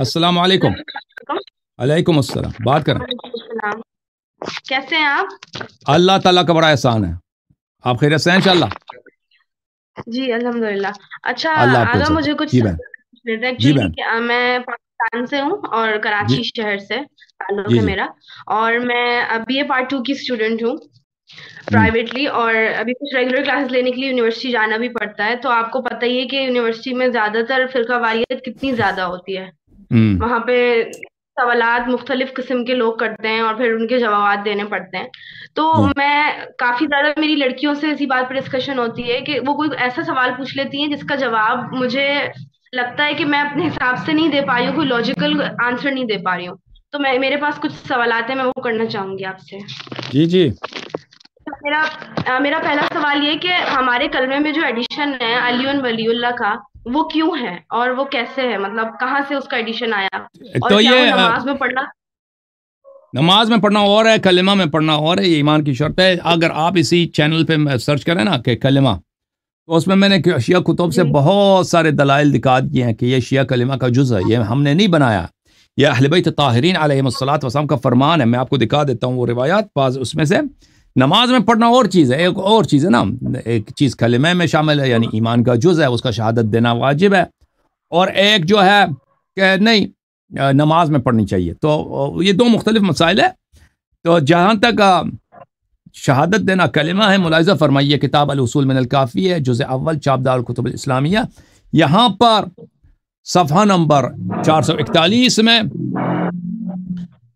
अस्सलाम वालेकुम वालेकुम अस्सलाम बात करें कैसे हैं आप अल्लाह ताला का बड़ा एहसान है आप खैर से हैं इंशाल्लाह जी अल्हम्दुलिल्लाह अच्छा आगा मुझे कुछ एक्चुअली मैं पाकिस्तान से हूँ और कराची शहर से ताल्लुक है मेरा और मैं बी ए पार्ट टू की स्टूडेंट हूँ प्राइवेटली और अभी कुछ रेगुलर क्लासेस लेने के लिए यूनिवर्सिटी जाना भी पड़ता है तो आपको पता ही है कि यूनिवर्सिटी में ज्यादातर फिर वारियत कितनी ज्यादा होती है हम्म। वहां पे सवाल मुख्तलिफ किस्म के लोग करते हैं और फिर उनके जवाब देने पड़ते हैं तो हम्म। मैं काफी ज्यादा मेरी लड़कियों से इसी बात पर डिस्कशन होती है कि वो कोई ऐसा सवाल पूछ लेती हैं जिसका जवाब मुझे लगता है कि मैं अपने हिसाब से नहीं दे पा रही हूँ कोई लॉजिकल आंसर नहीं दे पा रही हूँ तो मैं मेरे पास कुछ सवाल हैं मैं वो करना चाहूंगी आपसे जी जी मेरा मेरा पहला सवाल ये कि हमारे कलमे में जो एडिशन है अली वलीउल्ला का वो क्यों है और वो कैसे है मतलब कहाँ से उसका एडिशन आया और तो ये नमाज में पढ़ना नमाज में पढ़ना और है कलिमा में पढ़ना और है ये ईमान की शर्त है अगर आप इसी चैनल पे सर्च करें ना कि कलिमा तो उसमें मैंने शिया कुतुब से बहुत सारे दलाइल दिखा दिए हैं कि ये शिया कलिमा का जुज़ है ये हमने नहीं बनाया ये अहलबैत ताहरीन आलम का फरमान है मैं आपको दिखा देता हूँ वो रिवायात बाज उसमें से नमाज में पढ़ना और चीज़ है एक और चीज़ है ना एक चीज़ कलमे में शामिल है यानी ईमान का जुज़ है उसका शहादत देना वाजिब है और एक जो है कि नहीं नमाज में पढ़नी चाहिए तो ये दो मुख्तलिफ मसाइल है तो जहाँ तक शहादत देना कलमा है मुलायजा फरमाइए किताब अलसूल मिनल काफ़ी है जुज़ अव्वल चाबदार कुतुब इस्लामिया यहाँ पर सफ़ा नंबर चार सौ इकतालीस में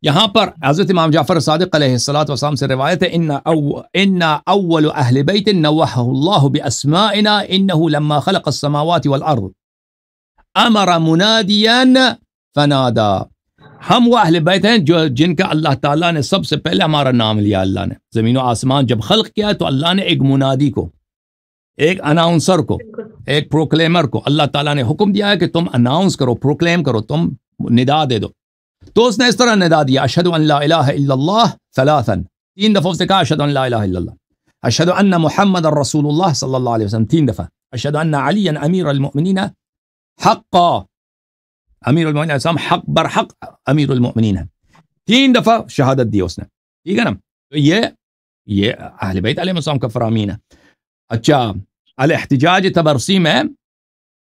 यहाँ पर हज़रत इमाम जाफ़र सदक़लात वसाम से रवायत है इन्ना फनादा हम वो अहल बैत हैं जो जिनका अल्लाह ताला ने सबसे पहले हमारा नाम लिया अल्लाह ने ज़मीन आसमान जब खल्क किया तो अल्लाह ने एक मुनादी को एक अनाउंसर को एक प्रोक्लेमर को अल्लाह ताला ने हुक्म दिया है कि तुम अनाउंस करो प्रोक्लेम करो तुम निदा दे दो تو اس نے اس طرح ندا دیا اشہدو ان لا الہ الا اللہ ثلاثا تین دفعہ اس نے کہا اشہدو ان لا الہ الا اللہ اشہدو ان محمد رسول اللہ صلی اللہ علیہ وسلم تین دفعہ اشہدو ان علی امیر المؤمنین حقا امیر المؤمنین علیہ السلام حق بر حق امیر المؤمنین تین دفعہ شہادت دی اس نے ٹھیک ہے نا تو یہ یہ اہل بیت علیہ السلام کا فرامین ہے اچھا الاحتجاج تبرسی میں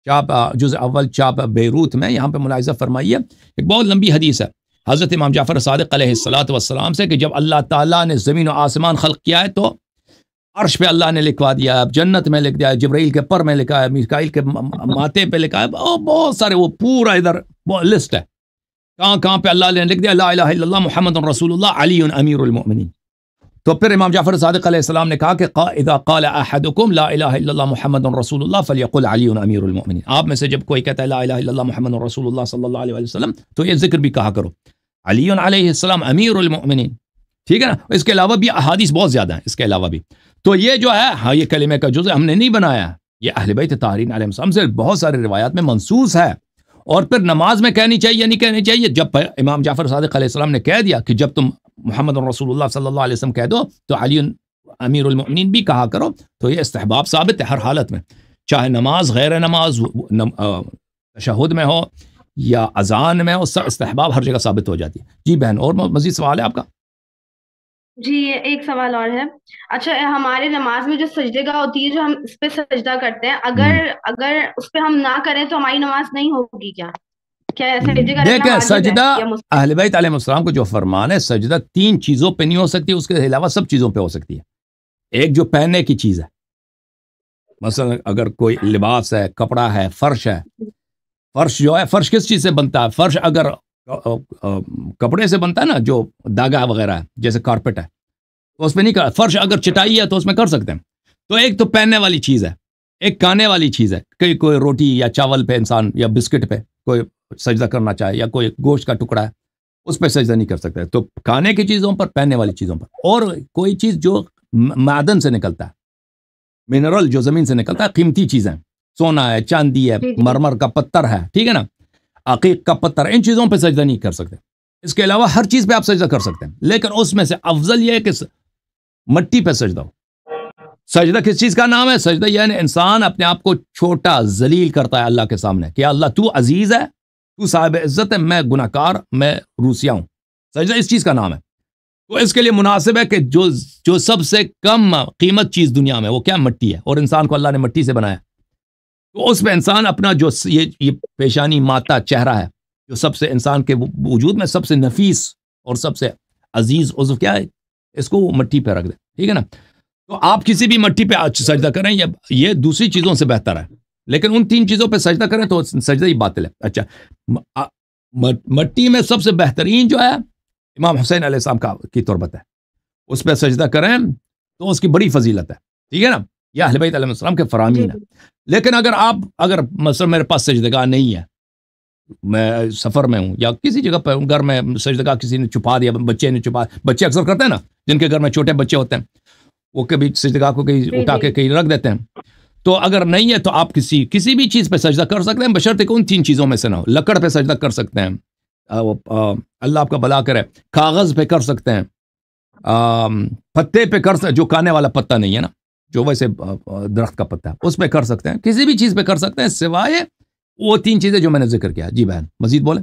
चाप जुज़ अव्वल चाप बैरूत में यहाँ पर मुलायजा फरमाइए एक बहुत लंबी हदीस है हज़रत इमाम जाफ़र सदक़लात वसलाम से कि जब अल्लाह ताली ने ज़मीन और आसमान ख़ल किया है तो अर्श पे अल्लाह ने लिखवा दिया है जन्नत में लिख दिया है के पर में लिखा है मिसकाइल के माथे पे लिखा है बहुत सारे वो पूरा इधर लिस्ट है कहाँ कहाँ पे अल्लाह ने लिख दिया ला मोहम्मद रसूल अली अमीरमिन तो फिर इमाम जाफर सदकाम ने कहा कि कादुकुम ला मोहम्मद रसूल फ़लियकुल अली अमीरमिन आप में से जब कोई कहता है ला मोहम्मद रसूल सल्ला तो ये जिक्र भी कहा करो अली अमीर अमीरमिन ठीक है ना इसके अलावा भी अहादीस बहुत ज़्यादा हैं इसके अलावा भी तो ये जो है हाँ ये कलमे का जुज़ हमने नहीं बनाया ये अहलबैत तारीन आलम से बहुत सारे रिवायात में मनसूस है और फिर नमाज में कहनी चाहिए नहीं कहनी चाहिए जब इमाम जाफर सदक ने कह दिया कि जब तुम मोहम्मद रसूलुल्लाह सल्लल्लाहु कह दो तो अली अमीर उलमिन भी कहा करो तो ये इस्तेबाब साबित है हर हालत में चाहे नमाज गैर नमाज तशहद में हो या अजान में हो सब इस्तेबाब हर जगह साबित हो जाती है जी बहन और मजीद सवाल है आपका जी एक सवाल और है अच्छा हमारे नमाज में जो सजदेगा होती है जो हम इस पर सजदा करते हैं अगर अगर उस पर हम ना करें तो हमारी नमाज नहीं होगी क्या हम्म। देखे सजदा अहलबैत को जो फरमान है सजदा तीन चीज़ों पे नहीं हो सकती उसके अलावा सब चीज़ों पे हो सकती है एक जो पहनने की चीज़ है मसलन अगर कोई लिबास है कपड़ा है फर्श है फर्श जो है फर्श किस चीज़ से बनता है फर्श अगर कपड़े से बनता है ना जो धागा वगैरह है जैसे कारपेट है तो उसमें नहीं कर फर्श अगर चटाई है तो उसमें कर सकते हैं तो एक तो पहनने वाली चीज़ है एक खाने वाली चीज़ है कहीं कोई रोटी या चावल पे इंसान या बिस्किट पे कोई सजदा करना चाहे या कोई गोश्त का टुकड़ा है उस पर सजदा नहीं कर सकता तो खाने की चीज़ों पर पहनने वाली चीज़ों पर और कोई चीज़ जो मादन से निकलता है मिनरल जो ज़मीन से निकलता है कीमती चीज़ें सोना है चांदी है मरमर का पत्थर है ठीक है ना अकीक का पत्थर इन चीज़ों पर सजदा नहीं कर सकते इसके अलावा हर चीज़ पर आप सजदा कर सकते हैं लेकिन उसमें से अफजल यह है कि मट्टी पर सजदा हो सजदा किस चीज़ का नाम है सजदा यानी इंसान अपने आप को छोटा जलील करता है अल्लाह के सामने कि अल्लाह तू अजीज़ है तू साहब इज़्ज़त है मैं गुनाकार मैं रूसिया हूँ सजदा इस चीज़ का नाम है तो इसके लिए मुनासिब है कि जो जो सबसे कम कीमत चीज़ दुनिया में वो क्या मट्टी है और इंसान को अल्लाह ने मट्टी से बनाया तो उस पर इंसान अपना जो ये ये पेशानी माता चेहरा है जो सबसे इंसान के वजूद में सबसे नफीस और सबसे अजीज़ उज्व क्या है इसको वो मट्टी पर रख दे ठीक है ना तो आप किसी भी मट्टी पर सजदा करें यह ये दूसरी चीज़ों से बेहतर है लेकिन उन तीन चीजों पर सजदा करें तो सजदा ही बातिल है अच्छा मट्टी में सबसे बेहतरीन जो है इमाम हुसैन आसमाम का की तुरबत है उस पर सजदा करें तो उसकी बड़ी फजीलत है ठीक है ना यह अहलबईसम के फरामीन है लेकिन अगर आप अगर मसल मेरे पास सजदगा नहीं है मैं सफ़र में हूँ या किसी जगह पर घर में सजदगा किसी ने छुपा दिया बच्चे ने छुपा बच्चे अक्सर करते हैं ना जिनके घर में छोटे बच्चे होते हैं वो कभी सजदगा को कहीं उठा के कहीं रख देते हैं तो अगर नहीं है तो आप किसी किसी भी चीज़ पे सजदा कर सकते हैं बशर्ते उन तीन चीज़ों में से ना हो लकड़ पे सजदा कर सकते हैं अल्लाह आपका भला करे कागज़ पे कर सकते हैं पत्ते पे कर सकते जो काने वाला पत्ता नहीं है ना जो वैसे दरख्त का पत्ता है उस पर कर सकते हैं किसी भी चीज़ पे कर सकते हैं सिवाय वो तीन चीज़ें जो मैंने जिक्र किया जी बहन मजीद बोले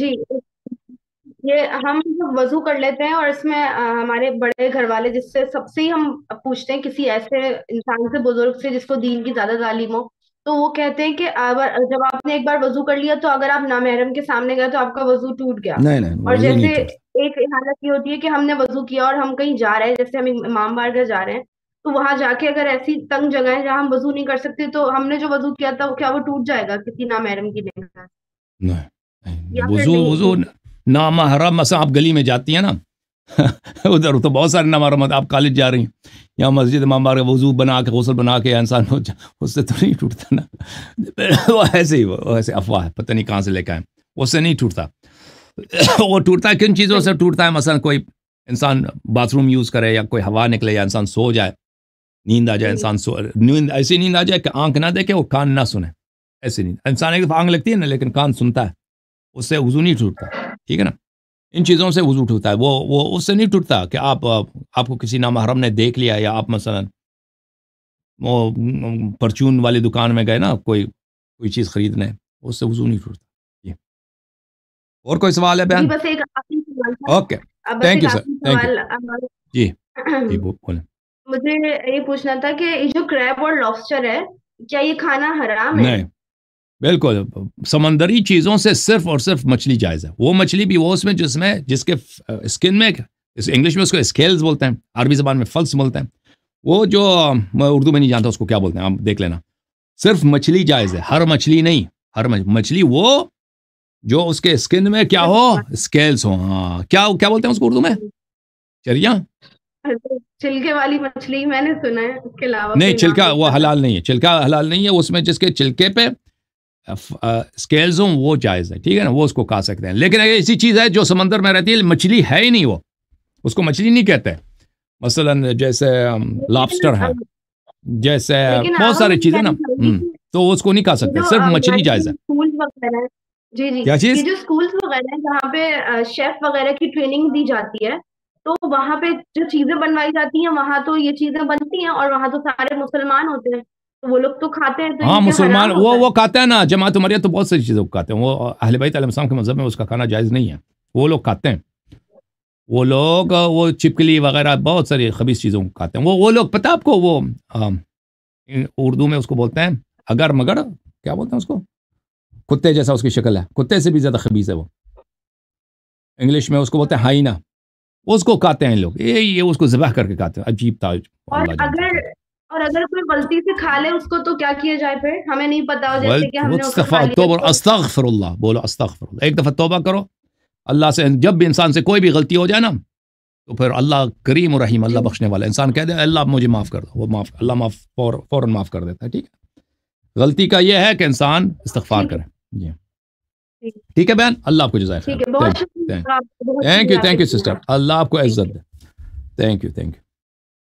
जी ये हम जब मतलब वजू कर लेते हैं और इसमें आ, हमारे बड़े घर वाले जिससे सबसे ही हम पूछते हैं किसी ऐसे इंसान से बुजुर्ग से जिसको दीन की ज्यादा तालीम हो तो वो कहते हैं कि अगर जब आपने एक बार वजू कर लिया तो अगर आप नामहरम के सामने गए तो आपका वजू टूट गया नहीं, नहीं, और जैसे एक हालत ये होती है कि हमने वजू किया और हम कहीं जा रहे हैं जैसे हम इमाम बारगाह जा रहे हैं तो वहां जाके अगर ऐसी तंग जगह है जहाँ हम वजू नहीं कर सकते तो हमने जो वजू किया था क्या वो टूट जाएगा किसी नामहरम की वजू वजू नामहरम से आप गली में जाती हैं ना उधर तो बहुत सारे नामहरम आप कॉलेज जा रही हैं या मस्जिद इमाम बार वजू बना के गौसल बना के इंसान उससे तो नहीं टूटता ना वो ऐसे ही वो ऐसे अफवाह है पता नहीं कहाँ से लेकर आए उससे नहीं टूटता वो टूटता किन चीज़ों से टूटता है मसलन कोई इंसान बाथरूम यूज़ करे या कोई हवा निकले या इंसान सो जाए नींद आ जाए इंसान सो नींद ऐसी नींद आ जाए कि आंख ना देखे और कान ना सुने ऐसी नींद इंसान एक दफ़ा तो आंख लगती है ना लेकिन कान सुनता है उससे वजू नहीं टूटता ठीक है ना इन चीज़ों से वजू टूटता है वो वो उससे नहीं टूटता कि आप आपको किसी नामहरम ने देख लिया या आप मसलन वो परचून वाली दुकान में गए ना कोई कोई चीज़ खरीदने उससे वजू नहीं टूटता ये और कोई सवाल है बहन okay thank you sir thank you जी जी बोले मुझे ये पूछना था कि ये जो क्रैब और लॉबस्टर है क्या ये खाना हराम है नहीं बिल्कुल समंदरी चीज़ों से सिर्फ और सिर्फ मछली जायज़ है वो मछली भी वो उसमें जिसमें जिसके स्किन में इंग्लिश में उसको स्केल्स बोलते हैं अरबी जबान में फल्स बोलते हैं वो जो मैं उर्दू में नहीं जानता उसको क्या बोलते हैं आप देख लेना सिर्फ मछली जायज़ है हर मछली नहीं हर मछली वो जो उसके स्किन में क्या हो स्केल्स हो हाँ क्या क्या बोलते हैं उसको उर्दू में चरिया छिलके वाली मछली मैंने सुना है उसके अलावा नहीं छिलका वो हलाल नहीं है छिलका हलाल नहीं है उसमें जिसके छिलके पे स्केल्सों वो जायज़ है ठीक है ना वो उसको खा सकते हैं लेकिन अगर ऐसी चीज़ है जो समंदर में रहती है मछली है ही नहीं वो उसको मछली नहीं कहते मसलन जैसे लॉबस्टर है जैसे बहुत सारी चीज़ें ना हम्म, तो उसको नहीं खा सकते सिर्फ मछली जायज़ है जी जी चीज जो स्कूल्स वगैरह जहाँ पे शेफ वगैरह की ट्रेनिंग दी जाती है तो वहाँ पे जो चीजें बनवाई जाती हैं वहाँ तो ये चीजें बनती हैं और वहाँ तो सारे मुसलमान होते हैं तो वो लोग तो खाते हैं तो हाँ मुसलमान वो वो खाते हैं ना जमात उमरिया तो बहुत सारी चीज़ों को खाते हैं वो अहल बैत के मज़हब में उसका खाना जायज़ नहीं है वो लोग खाते हैं वो लोग वो चिपकली वगैरह बहुत सारी खबीस चीज़ों को खाते हैं वो वो लोग पता आपको वो उर्दू में उसको बोलते हैं अगर मगर क्या बोलते हैं उसको कुत्ते जैसा उसकी शक्ल है कुत्ते से भी ज़्यादा खबीस है वो इंग्लिश में उसको बोलते हैं हाइना उसको खाते हैं लोग ये ये उसको जबह करके खाते हैं अजीब था और अगर और अगर कोई गलती से खा ले उसको तो क्या किया जाए फिर हमें नहीं पता जैसे कि हमने तो अस्तगफिरुल्लाह बोलो अस्तगफिरुल्लाह एक दफ़ा तोबा करो अल्लाह से जब भी इंसान से कोई भी गलती हो जाए ना तो फिर अल्लाह करीम और रहीम अल्लाह बख्शने वाला इंसान कह दे अल्लाह मुझे माफ़ कर दो वो माफ़ अल्लाह माफ़ फौर फ़ौर माफ़ कर देता है ठीक है गलती का यह है कि इंसान इस्तफार करे जी ठीक है बहन अल्लाह आपको जजाय thank you thank you sister अल्लाह आपको इज्जत दे थैंक यू थैंक यू